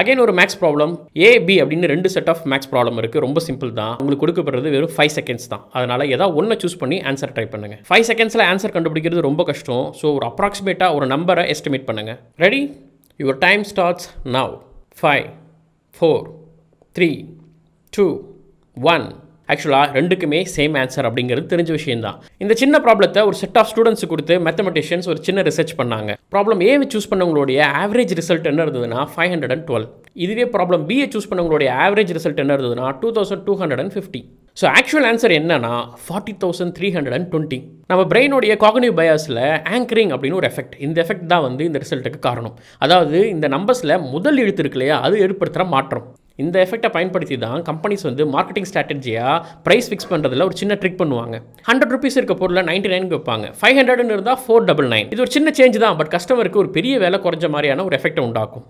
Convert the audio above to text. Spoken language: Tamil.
அகைன் ஒரு மேக்ஸ் ப்ராப்ளம் ஏபி அப்படின்னு ரெண்டு செட் ஆஃப் மேக்ஸ் ப்ராப்ளம் இருக்குது ரொம்ப சிம்பிள் தான் உங்களுக்கு கொடுக்கப்படுறது வெறும் ஃபைவ் செகண்ட்ஸ் தான் அதனால் ஏதாவது ஒன்று சூஸ் பண்ணி ஆன்சர் ட்ரை பண்ணுங்கள் ஃபைவ் செகண்ட்ஸில் ஆன்சர் கண்டுபிடிக்கிறது ரொம்ப கஷ்டம் ஸோ ஒரு அப்ராக்சிமேட்டாக ஒரு நம்பரை எஸ்டிமேட் பண்ணுங்கள் ready your time starts now five four three two one ஆக்சுவலாக ரெண்டுக்குமே சேம் ஆன்சர் அப்படிங்கிறது தெரிஞ்ச விஷயம் தான் இந்த சின்ன ப்ராப்ளத்தை ஒரு செட் ஆஃப் ஸ்டூடெண்ட்ஸ் கொடுத்து மேத்தமெட்டிஷியன்ஸ் ஒரு சின்ன ரிசர்ச் பண்ணாங்க ப்ராப்ளம் ஏவை சூஸ் பண்ணவங்களுடைய ஆவரேஜ் ரிசல்ட் என்ன இருந்ததுன்னா ஃபைவ் ஹண்ட்ரட் அண்ட் டுவெல் இதுவே ப்ராப்ளம் பிஏ சூஸ் பண்ணவங்களுடைய ஆவரேஜ் ரிசல்ட் என்ன இருந்ததுன்னா two thousand two hundred and fifty so actual answer என்னன்னா forty thousand three hundred and twenty நம்ம பிரெயினுடைய காகனிவ் பயாஸில் ஆங்கரிங் அப்படின்னு ஒரு எஃபெக்ட் இந்த எஃபெக்ட் தான் வந்து இந்த ரிசல்ட்டுக்கு காரணம் அதாவது இந்த நம்பர்ஸில் முதல் எழுத்து இருக்கு இல்லையா அது ஏற்படுத்துகிற மாற்றம் இந்த எஃபெக்டை பயன்படுத்தி தான் கம்பெனிஸ் வந்து மார்க்கெட்டிங் ஸ்ட்ராட்டஜியாக ப்ரைஸ் ஃபிக்ஸ் பண்ணுறதுல ஒரு சின்ன ட்ரிக் பண்ணுவாங்க ஹண்ட்ரட் ருபீஸ் இருக்க பொருளில் நைன்டி நைனுக்கு வைப்பாங்க ஃபைவ் ஹண்ட்ரட்னு இருந்தால் ஃபோர் டபுள் நைன் இது ஒரு சின்ன சேஞ்ச் தான் பட் கஸ்டமருக்கு ஒரு பெரிய வேலை குறைஞ்ச மாதிரியான ஒரு எஃபெக்ட்டை உண்டாக்கும்